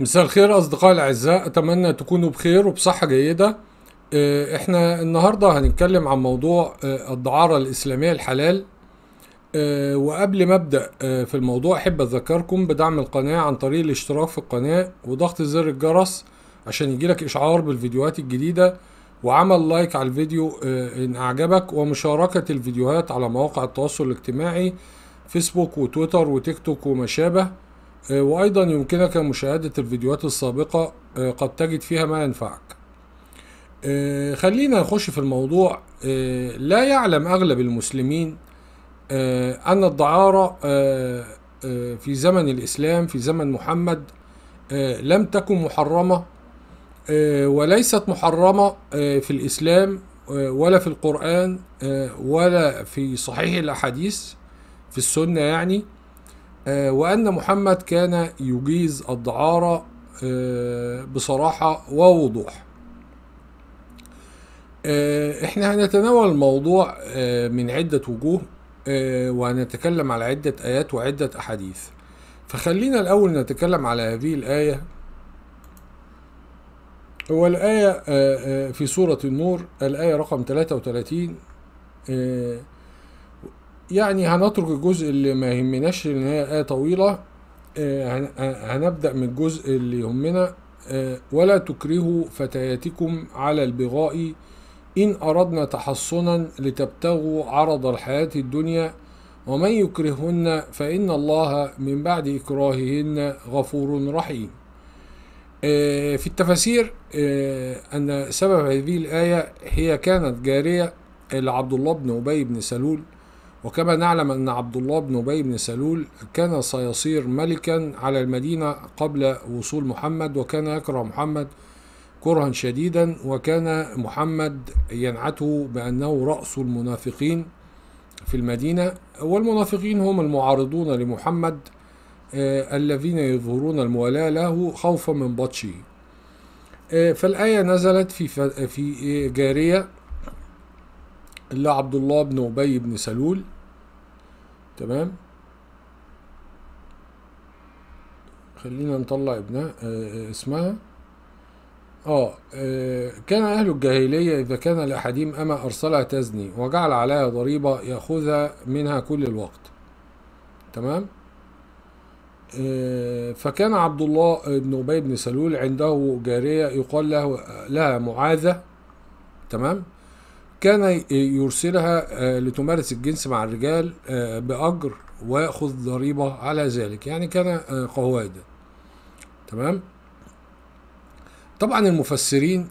مساء الخير أصدقائي الأعزاء أتمنى تكونوا بخير وبصحة جيدة آه، إحنا النهاردة هنتكلم عن موضوع آه، الدعارة الإسلامية الحلال آه، وقبل ما أبدأ في الموضوع أحب أذكركم بدعم القناة عن طريق الاشتراك في القناة وضغط زر الجرس عشان يجيلك إشعار بالفيديوهات الجديدة وعمل لايك على الفيديو إن أعجبك ومشاركة الفيديوهات على مواقع التواصل الاجتماعي فيسبوك وتويتر وتيك توك وما شابه آه، وأيضا يمكنك مشاهدة الفيديوهات السابقة آه، قد تجد فيها ما ينفعك آه، خلينا نخش في الموضوع لا يعلم أغلب المسلمين أن الدعارة في زمن الإسلام في زمن محمد لم تكن محرمة وليست محرمة في الإسلام ولا في القرآن ولا في صحيح الأحاديث في السنة يعني آه، وأن محمد كان يجيز الدعارة آه، بصراحة ووضوح آه، احنا هنتناول الموضوع من عدة وجوه وهنتكلم على عدة آيات وعدة أحاديث فخلينا الأول نتكلم على هذه الآية هو الآية في سورة النور الآية رقم 33 يعني هنترك الجزء اللي ما يهمناش لان هي آية طويلة آه، هنبدأ من الجزء اللي يهمنا آه، ولا تكرهوا فتياتكم على البغاء إن أردنا تحصنا لتبتغوا عرض الحياة الدنيا ومن يكرهن فإن الله من بعد إكراههن غفور رحيم آه، في التفاسير أن سبب هذه الآية هي كانت جارية لعبد الله بن أبي بن سلول وكما نعلم أن عبد الله بن أبي بن سلول كان سيصير ملكا على المدينة قبل وصول محمد وكان يكره محمد كرها شديدا وكان محمد ينعته بأنه رأس المنافقين في المدينة والمنافقين هم المعارضون لمحمد آه، الذين يظهرون الموالاة له خوفا من بطشه آه، فالآية نزلت في في جارية اللي عبد الله بن أبي بن سلول تمام خلينا نطلع ابنها آه، آه، اسمها آه،, آه, كان أهل الجاهلية إذا كان لأحدهم أما أرسلها تزني وجعل عليها ضريبة يأخذها منها كل الوقت تمام فكان عبد الله بن أبي بن سلول عنده جارية يقال له لها معاذة تمام كان يرسلها آه، لتمارس الجنس مع الرجال آه، بأجر ويأخذ ضريبة على ذلك يعني كان آه، قوادا تمام طبعا المفسرين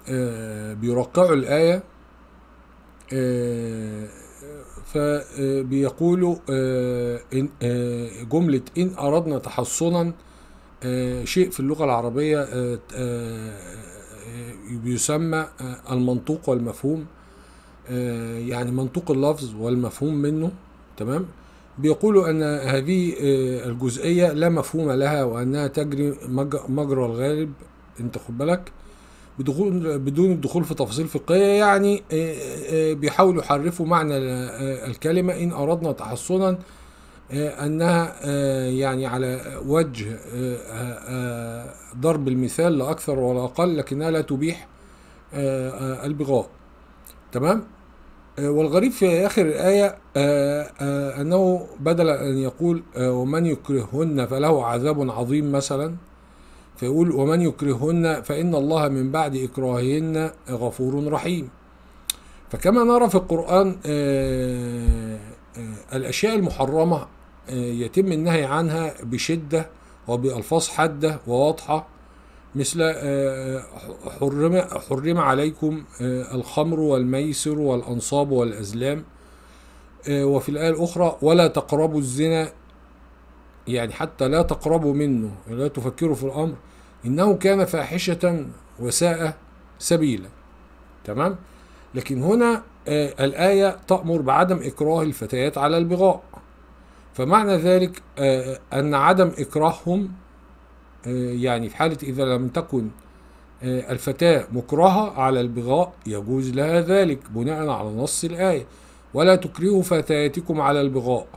بيرقعوا الآية فبيقولوا جملة إن أردنا تحصنا شيء في اللغة العربية بيسمى المنطوق والمفهوم آه، يعني منطوق اللفظ والمفهوم منه تمام بيقولوا أن هذه آه، الجزئية لا مفهوم لها وأنها تجري مجرى الغالب أنت خد بالك بدخول بدون الدخول في تفاصيل فقهية يعني آه، بيحاولوا يحرفوا معنى الكلمة إن أردنا تحصنا أنها يعني على وجه ضرب المثال لا أكثر ولا أقل لكنها لا تبيح البغاء تمام آه، والغريب في آخر الآية آه، آه، أنه بدل أن يقول ومن يكرههن فله عذاب عظيم مثلا فيقول ومن يكرههن فإن الله من بعد إكراههن غفور رحيم فكما نرى في القرآن الأشياء المحرمة يتم النهي عنها بشدة وبألفاظ حادة وواضحة مثل آه، آه، حرم حرم عليكم آه، الخمر والميسر والأنصاب والأزلام وفي الآية الأخرى ولا تقربوا الزنا يعني حتى لا تقربوا منه يعني لا تفكروا في الأمر إنه كان فاحشة وساء سبيلا تمام لكن هنا الآية تأمر بعدم إكراه الفتيات على البغاء فمعنى ذلك أن عدم إكراههم آه، يعني في حالة إذا لم تكن آه، الفتاة مكرهة على البغاء يجوز لها ذلك بناء على نص الآية ولا تكرهوا فتياتكم على البغاء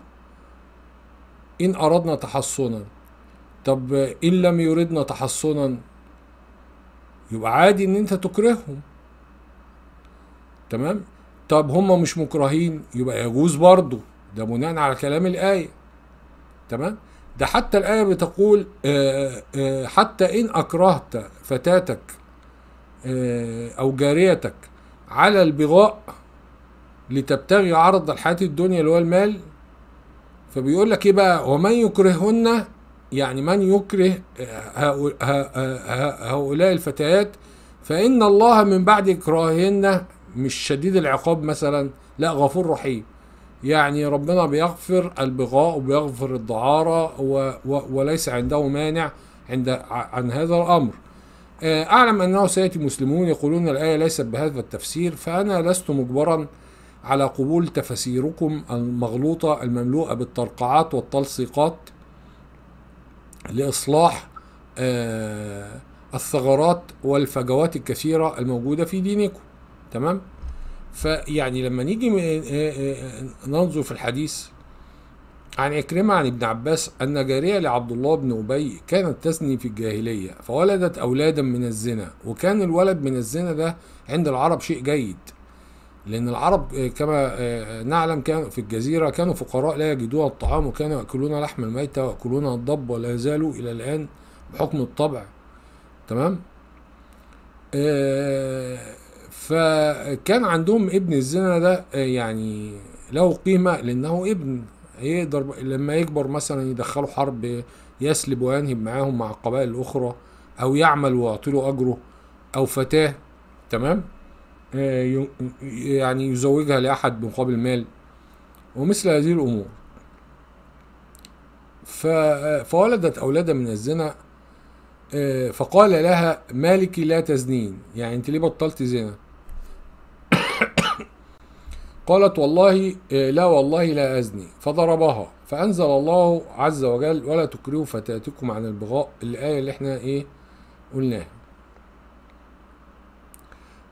إن أردنا تحصنا طب إن لم يردنا تحصنا يبقى عادي إن أنت تكرههم تمام طب هم مش مكرهين يبقى يجوز برضه ده بناء على كلام الآية تمام ده حتى الآية بتقول آه، آه، حتى إن أكرهت فتاتك آه، أو جاريتك على البغاء لتبتغي عرض الحياة الدنيا اللي هو المال فبيقول لك إيه بقى ومن يكرهن يعني من يكره هؤلاء الفتيات فإن الله من بعد إكراههن مش شديد العقاب مثلا لا غفور رحيم يعني ربنا بيغفر البغاء وبيغفر الدعارة و و وليس عنده مانع عند عن هذا الأمر آه، أعلم أنه سيأتي مسلمون يقولون الآية ليست بهذا التفسير فأنا لست مجبرا على قبول تفسيركم المغلوطة المملوءة بالترقعات والتلصيقات لإصلاح آه، الثغرات والفجوات الكثيرة الموجودة في دينكم تمام؟ فيعني لما نيجي ننظر في الحديث عن عكرمة عن ابن عباس أن جارية لعبد الله بن أبي كانت تزني في الجاهلية فولدت أولادا من الزنا وكان الولد من الزنا ده عند العرب شيء جيد لأن العرب كما نعلم كانوا في الجزيرة كانوا فقراء لا يجدون الطعام وكانوا يأكلون لحم الميتة ويأكلون الضب ولا يزالوا إلى الآن بحكم الطبع تمام آه فكان عندهم ابن الزنا ده آه، يعني له قيمة لأنه ابن يقدر لما يكبر مثلا يدخله حرب يسلب وينهب معاهم مع القبائل الأخرى أو يعمل ويعطيله أجره أو فتاة تمام آه، يعني يزوجها لأحد بمقابل مال ومثل هذه الأمور آه، فولدت أولادا من الزنا فقال لها مالك لا تزنين يعني انت ليه بطلت زنا قالت والله آه، لا والله لا أزني فضربها فأنزل الله عز وجل ولا تكرهوا فتاتكم عن البغاء الآية اللي احنا ايه قلناها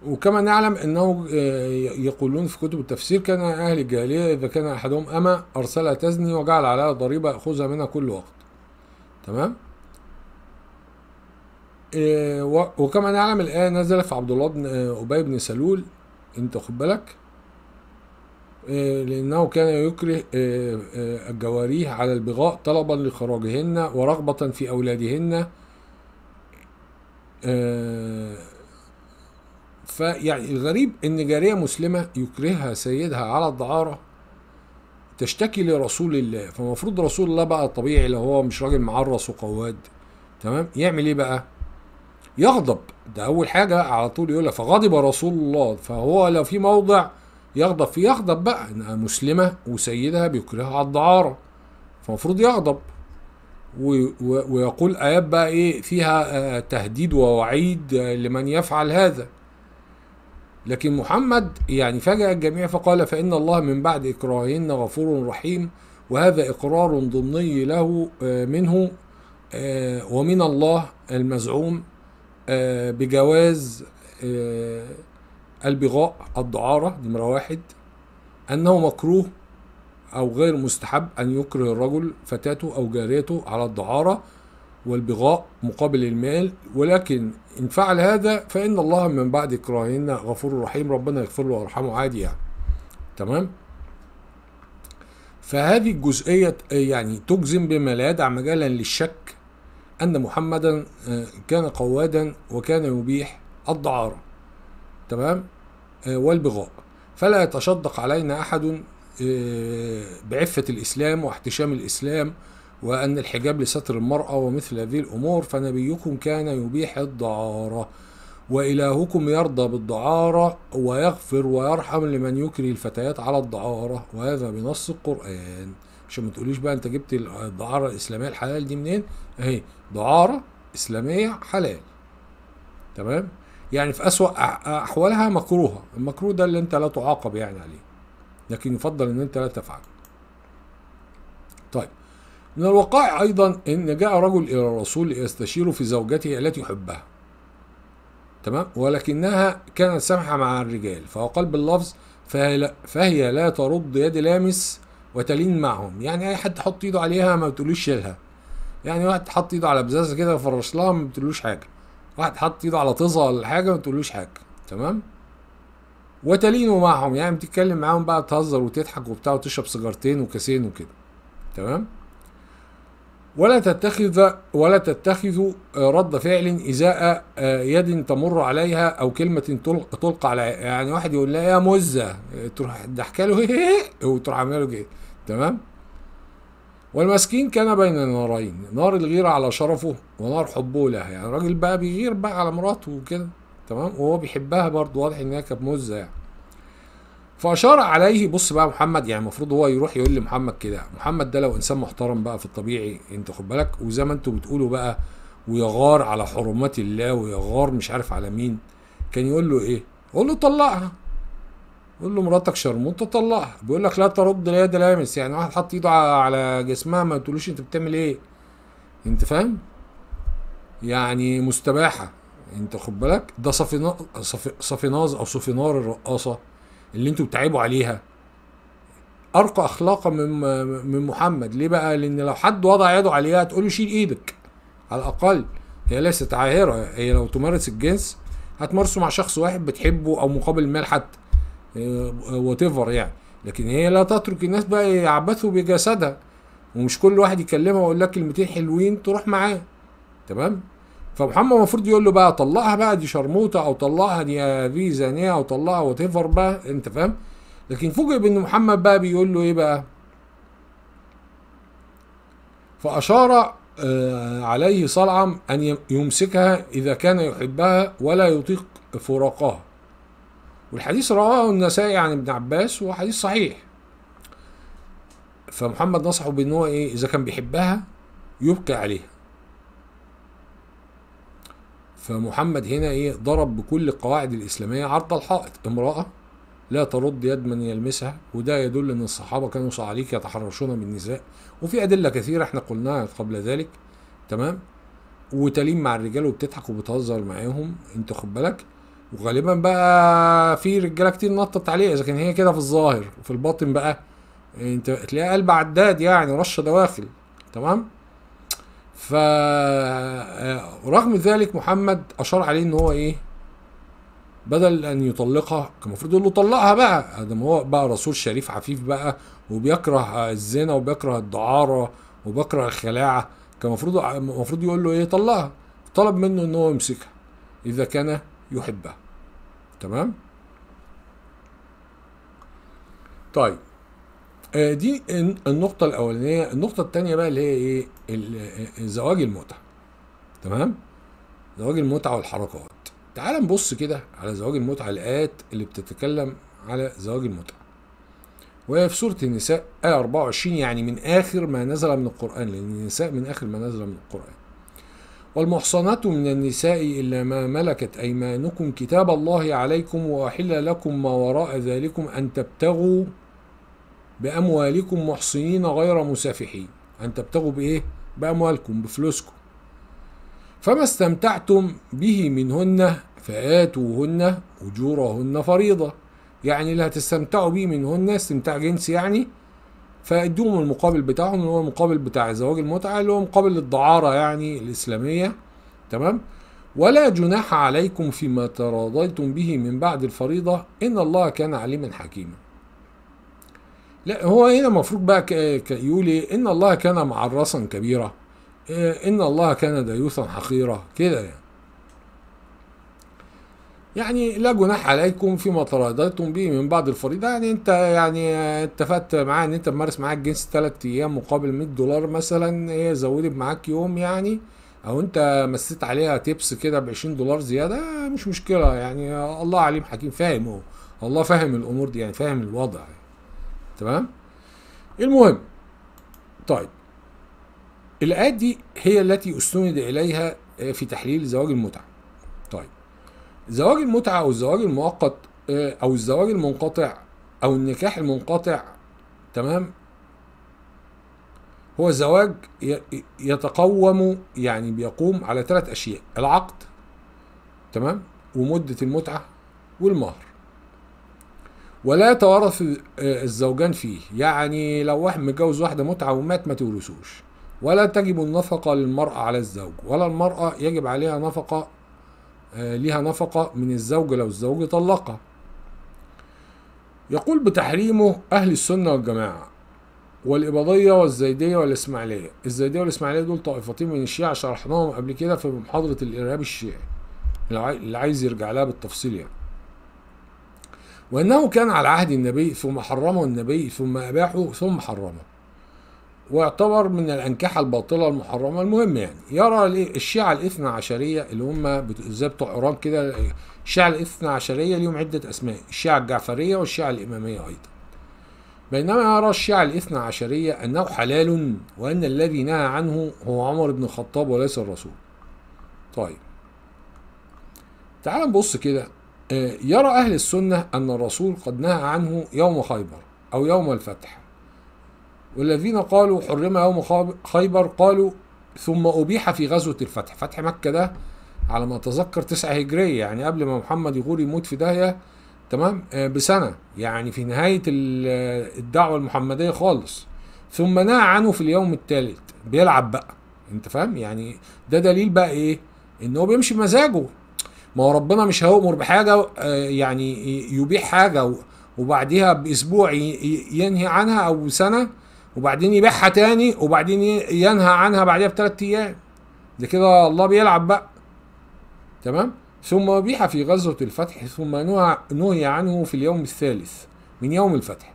وكما نعلم انه آه، يقولون في كتب التفسير كان اهل الجاهليه اذا كان احدهم اما ارسلها تزني وجعل عليها ضريبه ياخذها منها كل وقت تمام آه، وكما نعلم الايه نزلت في عبد الله بن ابي بن سلول انت خد بالك آه، لأنه كان يكره آه، آه، الجواريه على البغاء طلبا لخراجهن ورغبة في أولادهن فيعني الغريب إن جارية مسلمة يكرهها سيدها على الدعارة تشتكي لرسول الله فالمفروض رسول الله بقى طبيعي لو هو مش راجل معرس وقواد تمام يعمل ايه بقى يغضب ده اول حاجه على طول يقولها فغضب رسول الله فهو لو في موضع يغضب في يغضب بقى انها مسلمه وسيدها بيكرهها على الدعاره فالمفروض يغضب ويقول ايات بقى ايه فيها آه، تهديد ووعيد آه، لمن يفعل هذا لكن محمد يعني فاجأ الجميع فقال فإن الله من بعد إكراههن غفور رحيم وهذا إقرار ضمني له آه، منه ومن الله المزعوم بجواز البغاء الدعارة نمرة واحد أنه مكروه أو غير مستحب أن يكره الرجل فتاته أو جاريته على الدعارة والبغاء مقابل المال ولكن إن فعل هذا فإن الله من بعد إكراهنا غفور رحيم ربنا يغفر له ويرحمه عادي يعني تمام فهذه الجزئية يعني تجزم بما لا يدع مجالا للشك أن محمدا آه، كان قوادا وكان يبيح الدعارة تمام آه، والبغاء فلا يتشدق علينا أحد آه، بعفة الإسلام واحتشام الإسلام وأن الحجاب لستر المرأة ومثل هذه الأمور فنبيكم كان يبيح الدعارة وإلهكم يرضى بالدعارة ويغفر ويرحم لمن يكري الفتيات على الدعارة وهذا بنص القرآن عشان ما تقوليش بقى أنت جبت الدعارة الإسلامية الحلال دي منين؟ أهي دعارة إسلامية حلال تمام؟ يعني في أسوأ أحوالها مكروهة المكروه ده اللي أنت لا تعاقب يعني عليه لكن يفضل أن أنت لا تفعل طيب من الوقائع أيضا أن جاء رجل إلى الرسول ليستشيره في زوجته التي يحبها تمام ولكنها كانت سامحة مع الرجال فهو قال باللفظ فهي لا, فهي لا ترد يد لامس وتلين معهم يعني أي حد حط إيده عليها ما بتقولوش شيلها يعني واحد حط إيده على بزازة كده فرش لها ما بتقولوش حاجة واحد حط ايده على طزه ولا حاجه ما تقولوش حاجه تمام وتلينوا معهم يعني بتتكلم معاهم بقى تهزر وتضحك وبتاع وتشرب سيجارتين وكاسين وكده تمام ولا تتخذ ولا تتخذوا رد فعل إزاء يد تمر عليها أو كلمة تلقى على يعني واحد يقول لها يا مزة تروح ضحكه له وتروح عامله كده تمام والمسكين كان بين نارين نار الغيرة على شرفه ونار حبه لها يعني الراجل بقى بيغير بقى على مراته وكده تمام وهو بيحبها برضه واضح ان هي كانت مزه يعني فاشار عليه بص بقى محمد يعني المفروض هو يروح يقول لمحمد كده محمد ده لو انسان محترم بقى في الطبيعي انت خد بالك وزي ما انتوا بتقولوا بقى ويغار على حرمات الله ويغار مش عارف على مين كان يقول له ايه قول له طلقها يقول له مراتك شرموطه طلقها بيقول لك لا ترد لا يد لامس يعني واحد حط ايده على جسمها ما تقولوش انت بتعمل ايه انت فاهم يعني مستباحه انت خد بالك ده صفينا صفيناز او صفينار الرقاصه اللي انتوا بتعيبوا عليها ارقى اخلاقا من من محمد ليه بقى لان لو حد وضع يده عليها تقول له شيل ايدك على الاقل هي ليست عاهره هي لو تمارس الجنس هتمارسه مع شخص واحد بتحبه او مقابل مال حتى وات آه، ايفر يعني لكن هي لا تترك الناس بقى يعبثوا بجسدها ومش كل واحد يكلمها ويقول لك كلمتين حلوين تروح معاه تمام فمحمد المفروض يقول له بقى طلقها بقى دي شرموطه او طلقها دي في زانيه او طلقها وات ايفر بقى انت فاهم لكن فوجئ بان محمد بقى بيقول له ايه بقى فاشار آه، عليه صلعم ان يمسكها اذا كان يحبها ولا يطيق فراقها والحديث رواه النسائي عن ابن عباس وحديث صحيح فمحمد نصحه بان هو ايه اذا كان بيحبها يبكي عليها فمحمد هنا ايه ضرب بكل القواعد الاسلاميه عرض الحائط امراه لا ترد يد من يلمسها وده يدل ان الصحابه كانوا صعاليك يتحرشون بالنساء وفي ادله كثيره احنا قلناها قبل ذلك تمام وتليم مع الرجال وبتضحك وبتهزر معاهم انت خد بالك وغالبا بقى في رجاله كتير نطت عليه اذا كان هي كده في الظاهر وفي الباطن بقى انت تلاقيها قلب عداد يعني رشه دواخل تمام ف رغم ذلك محمد اشار عليه ان هو ايه بدل ان يطلقها كان المفروض يقول له طلقها بقى ده هو بقى رسول شريف عفيف بقى وبيكره الزنا وبيكره الدعاره وبيكره الخلاعه كان المفروض المفروض يقول له ايه طلقها طلب منه ان هو يمسكها اذا كان يحبه تمام طيب آه، دي النقطة الأولانية النقطة الثانية بقى اللي هي إيه آه، زواج المتعة تمام زواج المتعة والحركات تعال نبص كده على زواج المتعة الآيات اللي بتتكلم على زواج المتعة وهي في سورة النساء آية 24 يعني من آخر ما نزل من القرآن لأن النساء من آخر ما نزل من القرآن والمحصنات من النساء إلا ما ملكت أيمانكم كتاب الله عليكم وأحل لكم ما وراء ذلكم أن تبتغوا بأموالكم محصنين غير مسافحين أن تبتغوا بإيه؟ بأموالكم بفلوسكم فما استمتعتم به منهن فآتوهن أجورهن فريضة يعني اللي هتستمتعوا به منهن استمتاع جنسي يعني فادوهم المقابل بتاعهم اللي هو المقابل بتاع زواج المتعه اللي هو مقابل الدعاره يعني الاسلاميه تمام ولا جناح عليكم فيما تراضيتم به من بعد الفريضه ان الله كان عليما حكيما لا هو هنا المفروض بقى يقول إيه؟ ان الله كان معرصا كبيرا إيه، ان الله كان ديوثا حقيرا كده يعني يعني لا جناح عليكم فيما تراضيتم به من بعض الفريضه يعني انت يعني اتفقت معاه ان انت تمارس معاه الجنس ثلاث ايام مقابل 100 دولار مثلا هي زودت معاك يوم يعني او انت مسيت عليها تيبس كده ب 20 دولار زياده مش مشكله يعني الله عليم حكيم فاهم هو الله فاهم الامور دي يعني فاهم الوضع يعني. تمام المهم طيب الايات دي هي التي استند اليها في تحليل زواج المتعه زواج المتعة أو الزواج المؤقت آه، أو الزواج المنقطع أو النكاح المنقطع تمام هو زواج يتقوم يعني بيقوم على ثلاث أشياء العقد تمام ومدة المتعة والمهر ولا يتوارث آه، الزوجان فيه يعني لو واحد متجوز واحدة متعة ومات ما تورثوش ولا تجب النفقة للمرأة على الزوج ولا المرأة يجب عليها نفقة آه، ليها نفقة من الزوج لو الزوج طلقها يقول بتحريمه أهل السنة والجماعة والإباضية والزيدية والإسماعيلية الزيدية والإسماعيلية دول طائفتين من الشيعة شرحناهم قبل كده في محاضرة الإرهاب الشيعي اللي عايز يرجع لها بالتفصيل يعني وأنه كان على عهد النبي ثم حرمه النبي ثم أباحه ثم حرمه ويعتبر من الأنكحة الباطلة المحرمة المهم يعني يرى الشيعة الاثنى عشرية اللي هم زي بتوع إيران كده الشيعة الاثنى عشرية ليهم عدة أسماء الشيعة الجعفرية والشيعة الإمامية أيضا بينما يرى الشيعة الاثنى عشرية أنه حلال وأن الذي نهى عنه هو عمر بن الخطاب وليس الرسول طيب تعال نبص كده آه، يرى أهل السنة أن الرسول قد نهى عنه يوم خيبر أو يوم الفتح والذين قالوا حرم يوم خيبر قالوا ثم أبيح في غزوة الفتح فتح مكة ده على ما أتذكر تسعة هجرية يعني قبل ما محمد يغور يموت في داهية تمام آه، بسنة يعني في نهاية الدعوة المحمدية خالص ثم نهى عنه في اليوم الثالث بيلعب بقى انت فاهم يعني ده دليل بقى ايه ان هو بيمشي بمزاجه ما هو ربنا مش هيؤمر بحاجة آه، يعني يبيح حاجة وبعديها بأسبوع ينهي عنها أو سنة وبعدين يبيعها تاني وبعدين ينهى عنها بعدها بثلاث ايام ده كده الله بيلعب بقى تمام ثم ابيح في غزوه الفتح ثم نهي عنه في اليوم الثالث من يوم الفتح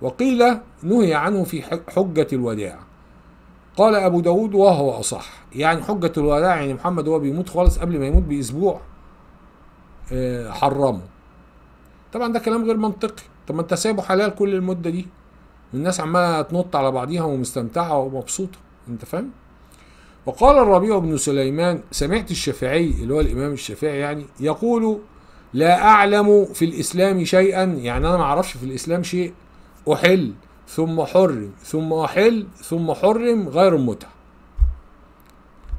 وقيل نهي عنه في حجه الوداع قال ابو داود وهو اصح يعني حجه الوداع يعني محمد هو بيموت خالص قبل ما يموت باسبوع آه، حرمه طبعا ده كلام غير منطقي طب ما انت سايبه حلال كل المده دي الناس عماله تنط على بعضيها ومستمتعه ومبسوطه انت فاهم وقال الربيع بن سليمان سمعت الشافعي اللي هو الامام الشافعي يعني يقول لا اعلم في الاسلام شيئا يعني انا ما اعرفش في الاسلام شيء احل ثم حرم ثم احل ثم حرم غير المتعه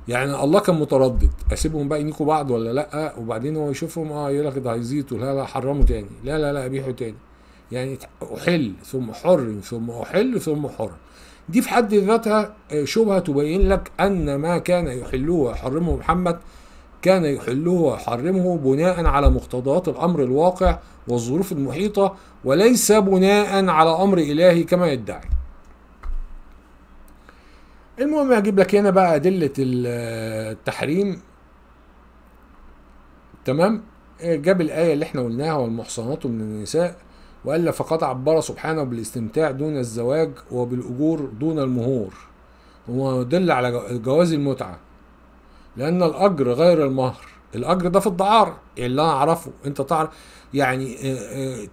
يعني الله كان متردد اسيبهم بقى ينيكوا بعض ولا لا وبعدين هو يشوفهم اه يقول لك ده هيزيدوا لا لا حرموا تاني لا لا لا ابيحوا تاني يعني أحل ثم حرم ثم أحل ثم حرم دي في حد ذاتها آه، شبهة تبين لك أن ما كان يحله ويحرمه محمد كان يحله ويحرمه بناء على مقتضيات الأمر الواقع والظروف المحيطة وليس بناء على أمر إلهي كما يدعي المهم اجيب لك هنا بقى أدلة آه، التحريم تمام آه، جاب الآية اللي احنا قلناها والمحصنات من النساء وإلا فقد عبر سبحانه بالاستمتاع دون الزواج وبالأجور دون المهور ويدل على جواز المتعة لأن الأجر غير المهر الأجر ده في الدعارة يعني اللي أنا أعرفه أنت تعرف يعني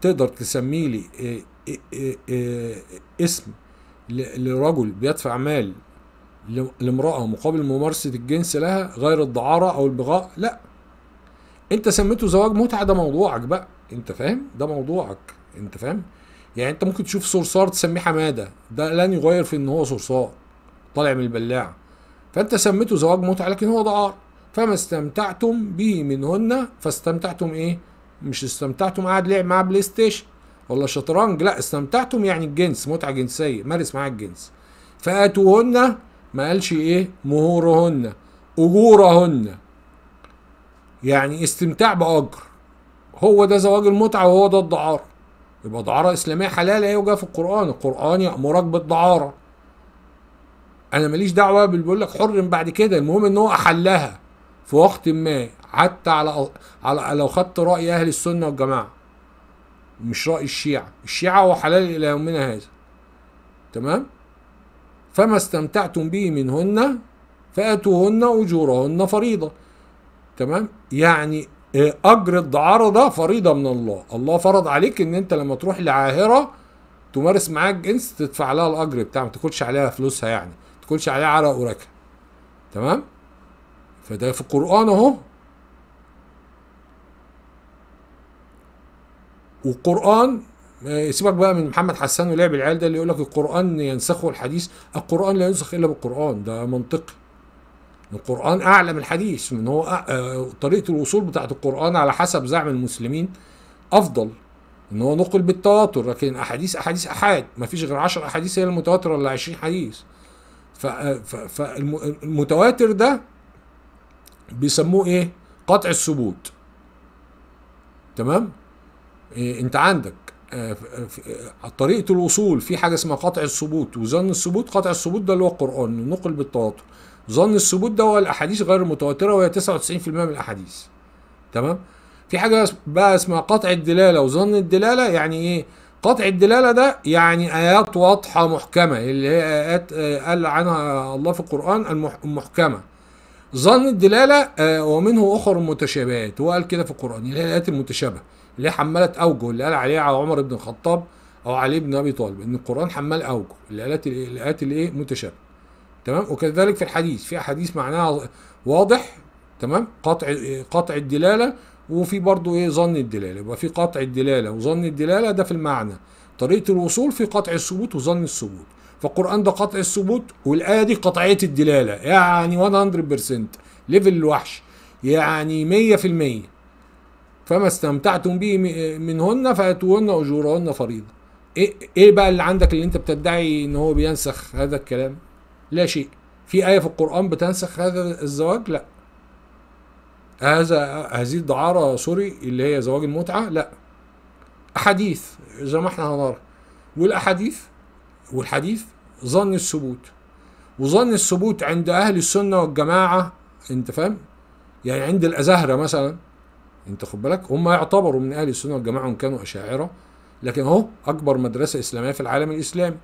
تقدر تسمي لي اسم لرجل بيدفع مال لامرأة مقابل ممارسة الجنس لها غير الدعارة أو البغاء لا أنت سميته زواج متعة ده موضوعك بقى أنت فاهم ده موضوعك انت فاهم يعني انت ممكن تشوف صرصار تسميه حماده ده لن يغير في ان هو صرصار طالع من البلاعه فانت سميته زواج متعه لكن هو دعار فما استمتعتم به منهن فاستمتعتم ايه مش استمتعتم قاعد لعب معاه بلاي ستيشن ولا شطرنج لا استمتعتم يعني الجنس متعه جنسيه مارس معاه الجنس فاتوهن ما قالش ايه مهورهن اجورهن يعني استمتاع باجر هو ده زواج المتعه وهو ده الدعاره يبقى دعارة إسلامية حلال هي وجاية في القرآن القرآن يأمرك بالدعارة أنا ماليش دعوة بيقول لك حرم بعد كده المهم إن هو أحلها في وقت ما حتى على على لو خدت رأي أهل السنة والجماعة مش رأي الشيعة الشيعة هو حلال إلى يومنا هذا تمام فما استمتعتم به منهن فأتوهن أجورهن فريضة تمام يعني إيه، اجر الدعاره ده فريضه من الله الله فرض عليك ان انت لما تروح لعاهره تمارس معاك جنس تدفع لها الاجر بتاع ما تاكلش عليها فلوسها يعني ما تاكلش عليها عرق وركه تمام فده في القران اهو والقران سيبك بقى من محمد حسان ولعب العيال ده اللي يقول لك القران ينسخه الحديث القران لا ينسخ الا بالقران ده منطقي القرآن أعلى من الحديث من هو آه، طريقة الوصول بتاعة القرآن على حسب زعم المسلمين أفضل إن هو نقل بالتواتر لكن أحاديث أحاديث أحاد مفيش غير 10 أحاديث هي المتواترة ولا 20 حديث فالمتواتر آه، ده بيسموه إيه؟ قطع الثبوت تمام؟ إيه أنت عندك آه، طريقة الوصول في حاجة اسمها قطع الثبوت وزن الثبوت قطع الثبوت ده اللي هو القرآن نقل بالتواتر ظن الثبوت ده هو الاحاديث غير المتواتره وهي 99% من الاحاديث تمام في حاجه بقى اسمها قطع الدلاله وظن الدلاله يعني ايه قطع الدلاله ده يعني ايات واضحه محكمه اللي هي ايات آه، قال عنها الله في القران المحكمه ظن الدلاله آه، ومنه اخر متشابهات هو قال كده في القران اللي هي الايات المتشابهه اللي هي حملت اوجه اللي قال عليها على عمر بن الخطاب او علي بن ابي طالب ان القران حمال اوجه الايات الايات الايه متشابهه تمام وكذلك في الحديث في احاديث معناها واضح تمام قطع قطع الدلاله وفي برضه ايه ظن الدلاله يبقى في قطع الدلاله وظن الدلاله ده في المعنى طريقه الوصول في قطع الثبوت وظن الثبوت فالقران ده قطع الثبوت والايه دي قطعيه الدلاله يعني 100% ليفل الوحش يعني 100% فما استمتعتم به منهن فاتوهن اجورهن فريضه ايه ايه بقى اللي عندك اللي انت بتدعي ان هو بينسخ هذا الكلام لا شيء في آية في القرآن بتنسخ هذا الزواج لا هذا هذه الدعارة سوري اللي هي زواج المتعة لا أحاديث زي ما احنا هنرى والأحاديث والحديث ظن الثبوت وظن الثبوت عند أهل السنة والجماعة أنت فاهم يعني عند الأزهرة مثلا أنت خد بالك هم يعتبروا من أهل السنة والجماعة وإن كانوا أشاعرة لكن هو أكبر مدرسة إسلامية في العالم الإسلامي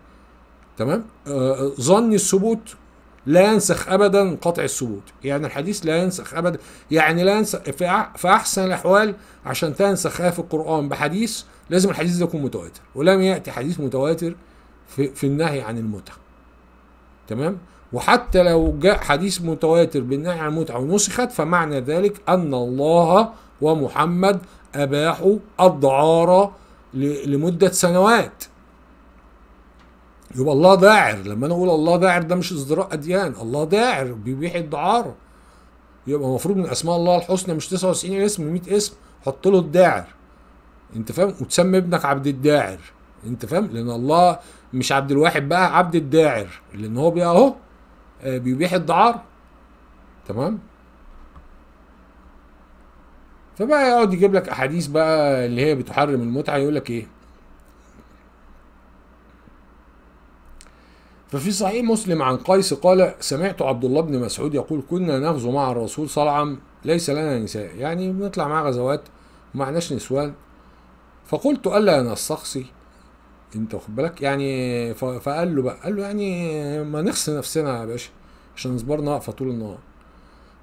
تمام آه، ظني الثبوت لا ينسخ ابدا قطع الثبوت يعني الحديث لا ينسخ ابدا يعني لا ينسخ في احسن الاحوال عشان تنسخ ايه في القران بحديث لازم الحديث ده يكون متواتر ولم ياتي حديث متواتر في, في النهي عن المتعه تمام وحتى لو جاء حديث متواتر بالنهي عن المتعه ونسخت فمعنى ذلك ان الله ومحمد اباحوا الدعاره لمده سنوات يبقى الله داعر لما انا اقول الله داعر ده مش ازدراء اديان الله داعر بيبيح الدعاره يبقى المفروض من اسماء الله الحسنى مش 99 اسم 100 اسم حط له الداعر انت فاهم وتسمي ابنك عبد الداعر انت فاهم لان الله مش عبد الواحد بقى عبد الداعر لان هو بقى اهو آه، بيبيح الدعاره تمام فبقى يقعد يجيب لك احاديث بقى اللي هي بتحرم المتعه يقول لك ايه ففي صحيح مسلم عن قيس قال سمعت عبد الله بن مسعود يقول كنا نغزو مع الرسول صلى الله عليه وسلم ليس لنا نساء يعني بنطلع مع غزوات ومعناش نسوان فقلت ألا نستقصي انت واخد بالك يعني فقال له بقى قال له يعني ما نخص نفسنا يا باشا عشان نصبرنا واقفه طول النهار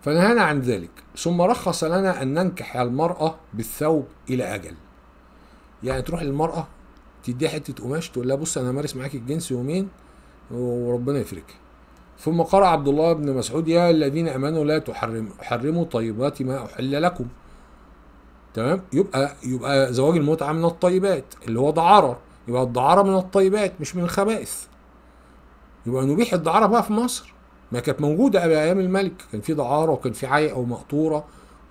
فنهانا عن ذلك ثم رخص لنا ان ننكح المراه بالثوب الى اجل يعني تروح للمراه تديها حته قماش تقول لها بص انا مارس معاك الجنس يومين وربنا يفرك ثم قرأ عبد الله بن مسعود يا الذين امنوا لا تحرموا حرموا طيبات ما احل لكم تمام يبقى يبقى زواج المتعه من الطيبات اللي هو دعاره يبقى الدعاره من الطيبات مش من الخبائث يبقى نبيح الدعاره بقى في مصر ما كانت موجوده قبل ايام الملك كان في دعاره وكان في او ومقطوره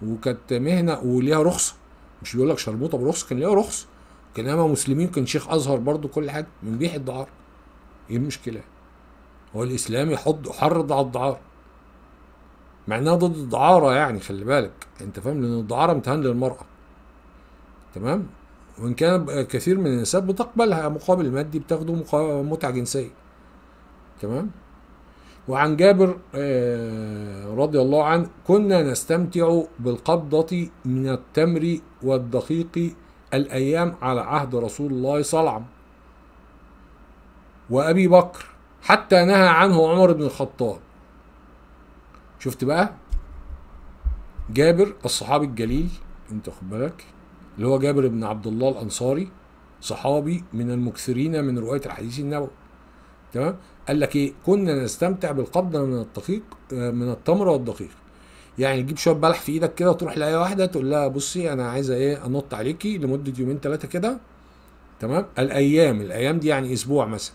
وكانت مهنه وليها رخصه مش بيقول لك شرموطه برخصه كان ليها رخصه كان امام مسلمين كان شيخ ازهر برضو كل حاجه من بيح الدعاره ايه المشكله هو الاسلام يحض يحرض على الدعاره مع انها ضد الدعاره يعني خلي بالك انت فاهم لان الدعاره امتهان للمراه تمام وان كان كثير من النساء بتقبلها مقابل مادي بتاخده متعه جنسيه تمام وعن جابر آه، رضي الله عنه كنا نستمتع بالقبضة من التمر والدقيق الأيام على عهد رسول الله صلى الله عليه وسلم وأبي بكر حتى نهى عنه عمر بن الخطاب شفت بقى جابر الصحابي الجليل انت خد بالك اللي هو جابر بن عبد الله الانصاري صحابي من المكثرين من روايه الحديث النبوي تمام قال لك ايه كنا نستمتع بالقبضه من الدقيق من التمر والدقيق يعني تجيب شويه بلح في ايدك كده وتروح لاي واحده تقول لها بصي انا عايزه ايه انط عليكي لمده يومين ثلاثه كده تمام الايام الايام دي يعني اسبوع مثلا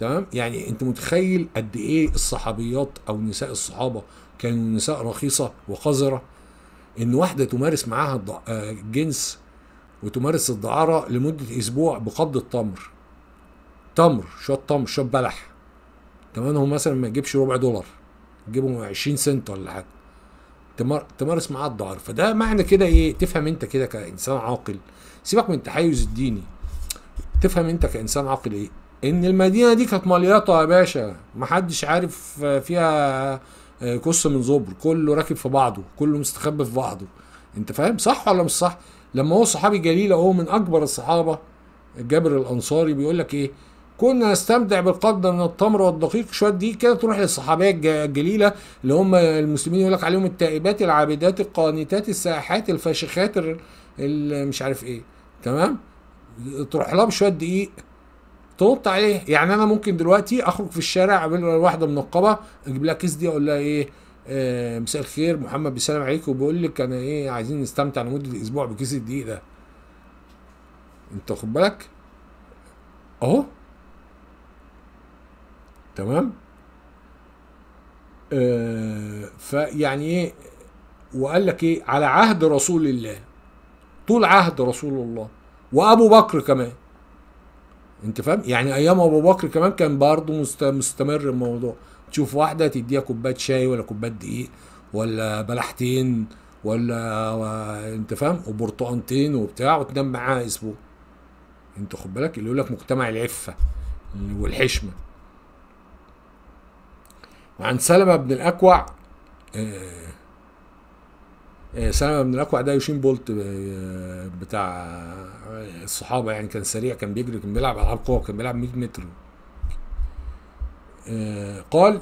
تمام يعني انت متخيل قد ايه الصحابيات او نساء الصحابه كانوا نساء رخيصه وقذره ان واحده تمارس معاها الجنس آه، وتمارس الدعاره لمده اسبوع بقبض التمر تمر شويه تمر شويه بلح هو مثلا ما يجيبش ربع دولار يجيبهم 20 سنت ولا حاجه تمارس معاه الدعارة فده معنى كده ايه تفهم انت كده كانسان عاقل سيبك من التحيز الديني تفهم انت كانسان عاقل ايه ان المدينه دي كانت مليطه يا باشا محدش عارف فيها كس آه، من زبر كله راكب في بعضه كله مستخبي في بعضه انت فاهم صح ولا مش صح لما هو صحابي جليل اهو من اكبر الصحابه جابر الانصاري بيقول لك ايه كنا نستمتع بالقدر من التمر والدقيق شويه دي كده تروح للصحابيه الجليله اللي هم المسلمين يقول لك عليهم التائبات العابدات القانتات السائحات الفاشخات اللي مش عارف ايه تمام تروح لها بشويه دقيق تنط عليه يعني انا ممكن دلوقتي اخرج في الشارع اقابل واحده منقبه اجيب لها كيس دي اقول لها ايه آه، مساء الخير محمد بيسلم عليك وبيقول لك انا ايه عايزين نستمتع لمده اسبوع بكيس الدقيق ده انت واخد بالك اهو تمام آه فيعني ايه وقال لك ايه على عهد رسول الله طول عهد رسول الله وابو بكر كمان انت فاهم يعني ايام ابو بكر كمان كان برضه مستمر الموضوع تشوف واحده تديها كوبايه شاي ولا كوبايه دقيق ولا بلحتين ولا و... انت فاهم وبرتقانتين وبتاع وتنام معاها اسبوع انت خد بالك اللي يقول لك مجتمع العفه والحشمه وعن سلمه بن الاكوع آه سلمة بن الأكوع ده يوشين بولت آه، بتاع آه، الصحابة يعني كان سريع كان بيجري كان بيلعب ألعاب قوة كان بيلعب 100 متر آه، قال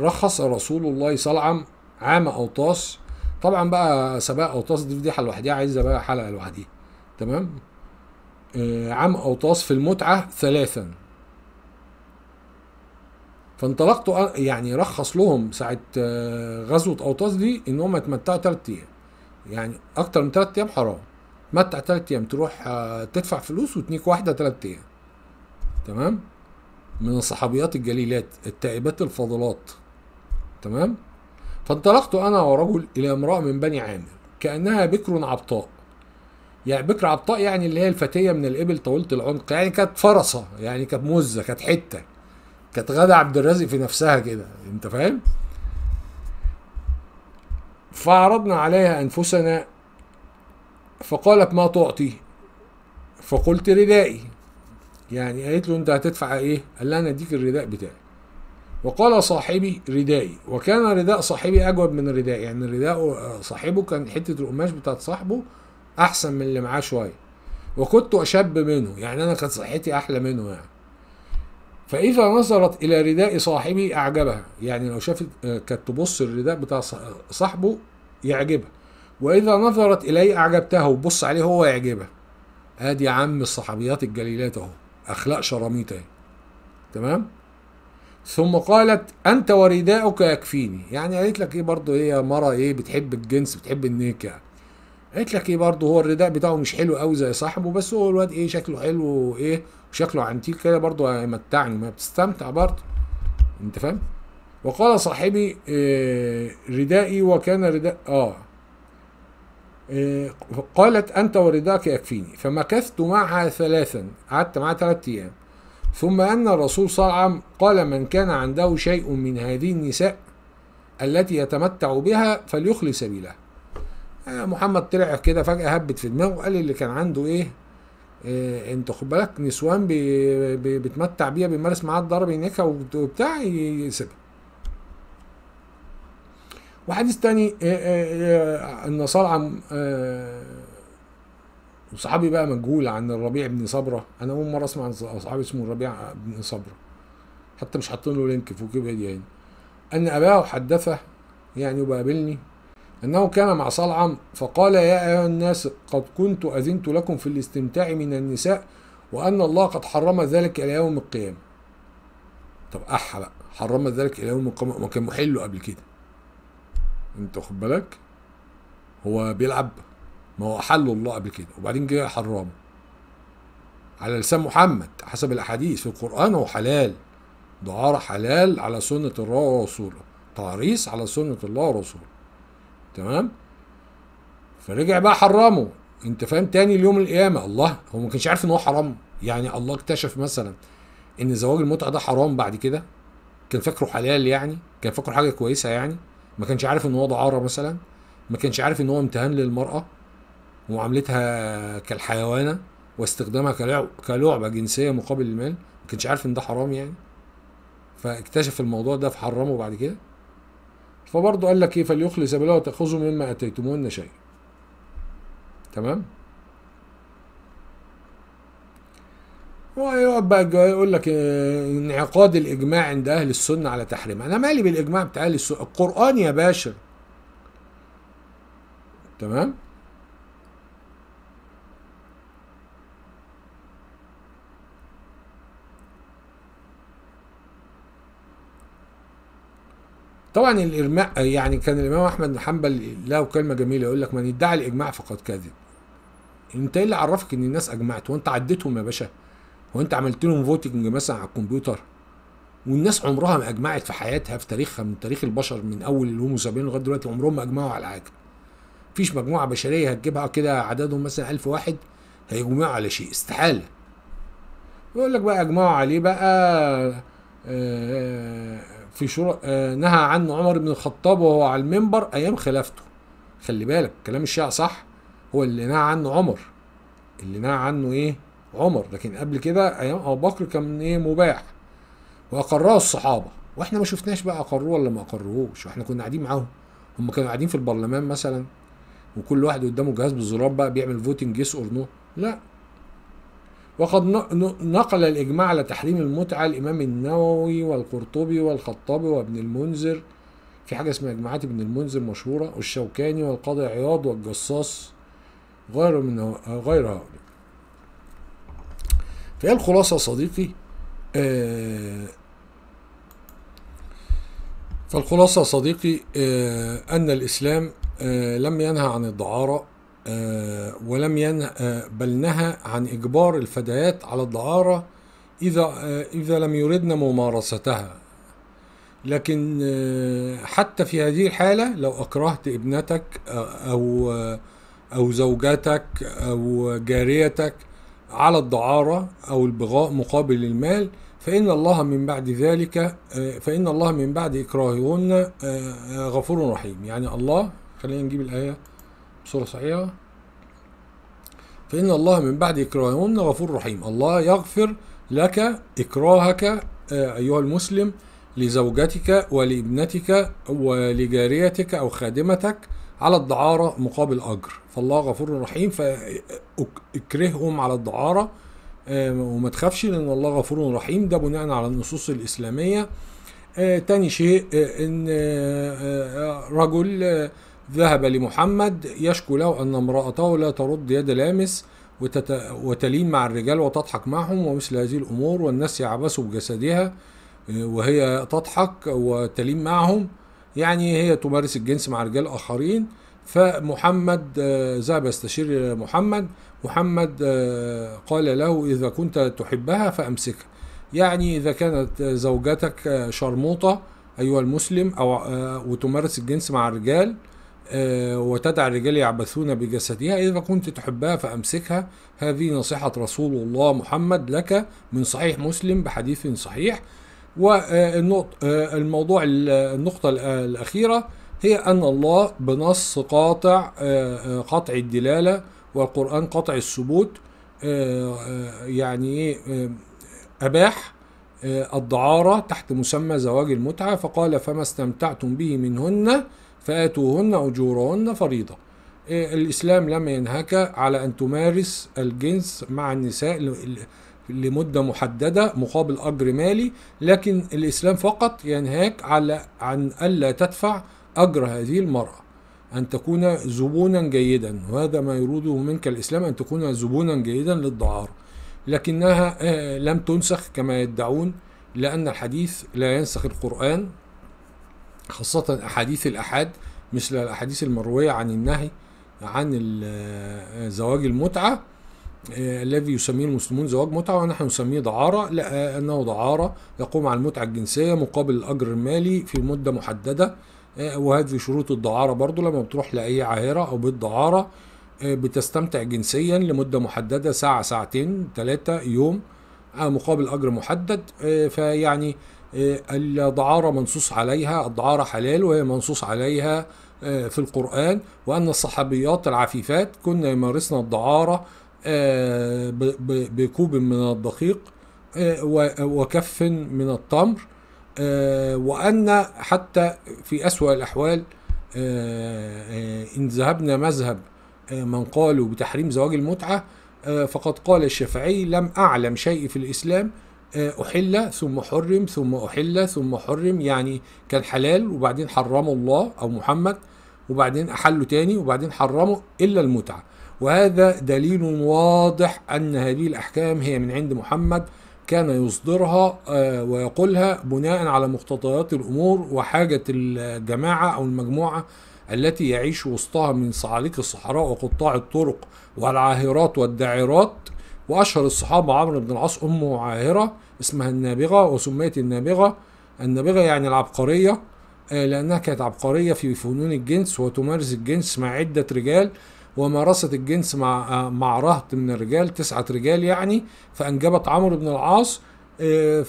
رخص رسول الله صلى الله عليه وسلم عام أوطاس طبعا بقى سباق أوطاس دي فضيحة لوحدها عايزة بقى حلقة لوحدها تمام عام أوطاس في المتعة ثلاثا فانطلقت يعني رخص لهم ساعه آه، غزوه اوطاس دي ان هم يتمتعوا ثلاث ايام يعني اكتر من ثلاث ايام حرام تمتع ثلاث ايام تروح آه، تدفع فلوس وتنيك واحده ثلاث ايام تمام من الصحابيات الجليلات التائبات الفاضلات تمام فانطلقت انا ورجل الى امراه من بني عامر كانها بكر عبطاء يعني بكر عبطاء يعني اللي هي الفتيه من الابل طويله العنق يعني كانت فرسه يعني كانت مزه كانت حته كانت غادة عبد الرازق في نفسها كده انت فاهم فعرضنا عليها انفسنا فقالت ما تعطي فقلت ردائي يعني قالت له انت هتدفع ايه قال لها انا اديك الرداء بتاعي وقال صاحبي ردائي وكان رداء صاحبي اجود من الرداء يعني رداء صاحبه كان حته القماش بتاعت صاحبه احسن من اللي معاه شويه وكنت اشب منه يعني انا كانت صحتي احلى منه يعني فإذا نظرت إلى رداء صاحبه أعجبها يعني لو شافت آه، كانت تبص الرداء بتاع آه، صاحبه يعجبها وإذا نظرت إليه أعجبتها وبص عليه هو يعجبها آدي يا عم الصحابيات الجليلات أهو أخلاق شراميط أهي تمام ثم قالت أنت ورداؤك يكفيني يعني قالت لك إيه برضه إيه يا مرة إيه بتحب الجنس بتحب النيكة يعني. قالت لك ايه برضه هو الرداء بتاعه مش حلو أوي زي صاحبه بس هو الواد ايه شكله حلو وايه وشكله عنتيك كده برضه هيمتعني ما بتستمتع برضه انت فاهم وقال صاحبي آه، ردائي وكان رداء آه. اه قالت أنت ورداك يكفيني فمكثت معها ثلاثا قعدت معها ثلاثة أيام ثم أن الرسول صلى الله عليه وسلم قال من كان عنده شيء من هذه النساء التي يتمتع بها فليخلي سبيلها آه، محمد طلع كده فجأة هبت في دماغه وقال اللي كان عنده إيه إيه انت خد بالك نسوان بي بي بتمتع بيها بيمارس معاها الضرب هناك وبتاع يسيبها وحديث تاني النصارى عن صحابي بقى مجهول عن الربيع بن صبره انا اول مره اسمع عن صحابي اسمه الربيع بن صبره حتى مش حاطين له لينك في ويكيبيديا يعني ان اباه حدثه يعني وبقابلني أنه كان مع صلعم فقال يا أيها الناس قد كنت أذنت لكم في الاستمتاع من النساء وأن الله قد حرم ذلك إلى يوم القيامة طب أحا بقى حرم ذلك إلى يوم القيامة وكان كان محله قبل كده أنت واخد بالك هو بيلعب ما هو أحله الله قبل كده وبعدين جه حرمه على لسان محمد حسب الأحاديث في القرآن هو حلال دعارة حلال على سنة الله ورسوله تعريس على سنة الله ورسوله تمام فرجع بقى حرمه انت فاهم تاني ليوم القيامه الله هو ما كانش عارف ان هو حرام يعني الله اكتشف مثلا ان زواج المتعه ده حرام بعد كده كان فاكره حلال يعني كان فاكره حاجه كويسه يعني ما كانش عارف ان هو دعاره مثلا ما كانش عارف ان هو امتهان للمراه ومعاملتها كالحيوانه واستخدامها كلعبه جنسيه مقابل المال ما كانش عارف ان ده حرام يعني فاكتشف الموضوع ده فحرمه بعد كده فبرضه قال لك ايه فليخلص بلا وتأخذوا مما اتيتموهن شيء تمام ويقعد بقى يقول لك آه، انعقاد الاجماع عند اهل السنه على تحريم انا مالي بالاجماع بتاع اهل السنه القران يا باشا تمام طبعا الارماء يعني كان الامام احمد بن حنبل له كلمه جميله يقول لك من ادعى الاجماع فقد كذب انت ايه اللي عرفك ان الناس اجمعت وانت عديتهم يا باشا هو انت عملت لهم فوتنج مثلا على الكمبيوتر والناس عمرها ما اجمعت في حياتها في تاريخها من تاريخ البشر من اول الهومو سابين لغايه دلوقتي عمرهم ما اجمعوا على حاجه مفيش مجموعه بشريه هتجيبها كده عددهم مثلا ألف واحد هيجمعوا على شيء استحاله يقول لك بقى اجمعوا عليه بقى آه، في شورى آه، نهى عنه عمر بن الخطاب وهو على المنبر ايام خلافته خلي بالك كلام الشيعة صح هو اللي نهى عنه عمر اللي نهى عنه ايه عمر لكن قبل كده ايام ابو بكر كان ايه مباح واقرها الصحابه واحنا ما شفناش بقى اقروه ولا ما اقروهوش واحنا كنا قاعدين معاهم هم كانوا قاعدين في البرلمان مثلا وكل واحد قدامه جهاز بالزرار بقى بيعمل فوتنج يس اور نو لا وقد نقل الإجماع على تحريم المتعة الإمام النووي والقرطبي والخطابي وابن المنذر في حاجة اسمها إجماعات ابن المنذر مشهورة والشوكاني والقاضي عياض والجصاص غير من غير هؤلاء فهي الخلاصة يا صديقي آه، فالخلاصة يا صديقي آه، أن الإسلام آه، لم ينهى عن الدعارة آه، ولم ينه آه، بل نهى عن إجبار الفتيات على الدعارة إذا آه، إذا لم يردن ممارستها لكن حتى في هذه الحالة لو أكرهت ابنتك أو أو زوجتك أو جاريتك على الدعارة أو البغاء مقابل المال فإن الله من بعد ذلك فإن الله من بعد إكراههن غفور رحيم يعني الله خلينا نجيب الآية بصورة صحيحة فإن الله من بعد إكراههن غفور رحيم الله يغفر لك إكراهك آه، أيها المسلم لزوجتك ولابنتك ولجاريتك أو خادمتك على الدعارة مقابل أجر فالله غفور رحيم فاكرههم على الدعارة آه، وما تخافش لأن الله غفور رحيم ده بناء على النصوص الإسلامية آه، تاني شيء إن رجل ذهب لمحمد يشكو له أن امرأته لا ترد يد لامس وتت... وتلين مع الرجال وتضحك معهم ومثل هذه الأمور والناس يعبثوا بجسدها آه، وهي تضحك وتلين معهم يعني هي تمارس الجنس مع رجال آخرين فمحمد آه، ذهب يستشير محمد محمد آه، قال له إذا كنت تحبها فأمسكها يعني إذا كانت زوجتك شرموطة أيها المسلم أو وتمارس الجنس مع الرجال آه، وتدع الرجال يعبثون بجسدها إذا كنت تحبها فأمسكها هذه نصيحة رسول الله محمد لك من صحيح مسلم بحديث صحيح والموضوع آه، النقطة الأخيرة هي أن الله بنص قاطع آه، قطع الدلالة والقرآن قطع الثبوت يعني إيه، أباح الدعارة تحت مسمى زواج المتعة فقال فما استمتعتم به منهن فآتوهن أجورهن فريضة إيه، الإسلام لم ينهك على أن تمارس الجنس مع النساء لمدة محددة مقابل أجر مالي لكن الإسلام فقط ينهاك على عن ألا تدفع أجر هذه المرأة أن تكون زبونا جيدا وهذا ما يروده منك الإسلام أن تكون زبونا جيدا للدعارة لكنها آه، لم تنسخ كما يدعون لأن الحديث لا ينسخ القرآن خاصة أحاديث الأحاد مثل الأحاديث المروية عن النهي عن آه، زواج المتعة آه، الذي يسميه المسلمون زواج متعة ونحن نسميه دعارة لا آه، أنه دعارة يقوم على المتعة الجنسية مقابل الأجر المالي في مدة محددة وهذه شروط الدعارة برضو لما بتروح لأي عاهرة أو بيت دعارة بتستمتع جنسيا لمدة محددة ساعة ساعتين ثلاثة يوم مقابل أجر محدد فيعني إيه، الدعارة منصوص عليها الدعارة حلال وهي منصوص عليها إيه، في القرآن وأن الصحابيات العفيفات كنا يمارسن الدعارة إيه، بكوب من الدقيق وكف من التمر وأن حتى في أسوأ الأحوال إن ذهبنا مذهب من قالوا بتحريم زواج المتعة فقد قال الشافعي لم أعلم شيء في الإسلام أحل ثم حرم ثم أحل ثم حرم يعني كان حلال وبعدين حرمه الله أو محمد وبعدين أحله تاني وبعدين حرمه إلا المتعة وهذا دليل واضح أن هذه الأحكام هي من عند محمد كان يصدرها آه، ويقولها بناء على مقتضيات الأمور وحاجة الجماعة أو المجموعة التي يعيش وسطها من صعاليك الصحراء وقطاع الطرق والعاهرات والداعرات وأشهر الصحابة عمرو بن العاص أمه عاهرة اسمها النابغة وسميت النابغة النابغة يعني العبقرية آه، لأنها كانت عبقرية في فنون الجنس وتمارس الجنس مع عدة رجال ومارست الجنس مع آه، مع رهط من الرجال تسعة رجال يعني فأنجبت عمرو بن العاص آه،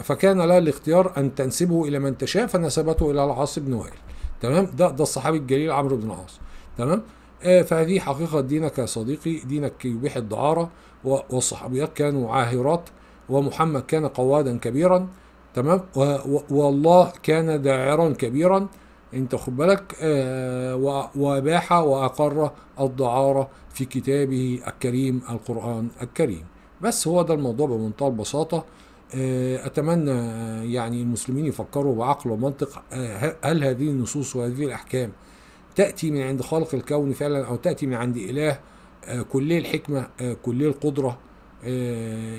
فكان لها الاختيار أن تنسبه إلى من تشاء فنسبته إلى العاص بن وائل تمام ده ده الصحابي الجليل عمرو بن العاص تمام فهذه حقيقة دينك يا صديقي دينك يبيح الدعارة والصحابيات كانوا عاهرات ومحمد كان قوادا كبيرا تمام والله كان داعرا كبيرا انت خد بالك آه، واباح واقر الدعاره في كتابه الكريم القران الكريم بس هو ده الموضوع بمنتهى البساطه آه، اتمنى يعني المسلمين يفكروا بعقل ومنطق آه، هل هذه النصوص وهذه الاحكام تاتي من عند خالق الكون فعلا او تاتي من عند اله كلي الحكمه كلي القدره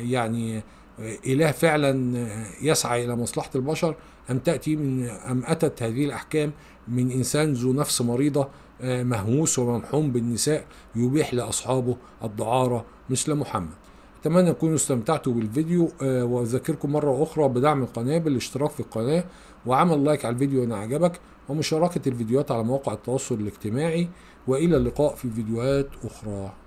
يعني إله فعلا يسعى إلى مصلحة البشر أم تأتي من أم أتت هذه الأحكام من إنسان ذو نفس مريضة آه، مهووس وممحوم بالنساء يبيح لأصحابه الدعارة مثل محمد أتمنى تكونوا استمتعتوا بالفيديو آه، وأذكركم مرة أخرى بدعم القناة بالاشتراك في القناة وعمل لايك على الفيديو إن اعجبك ومشاركة الفيديوهات على مواقع التواصل الاجتماعي وإلى اللقاء في فيديوهات أخرى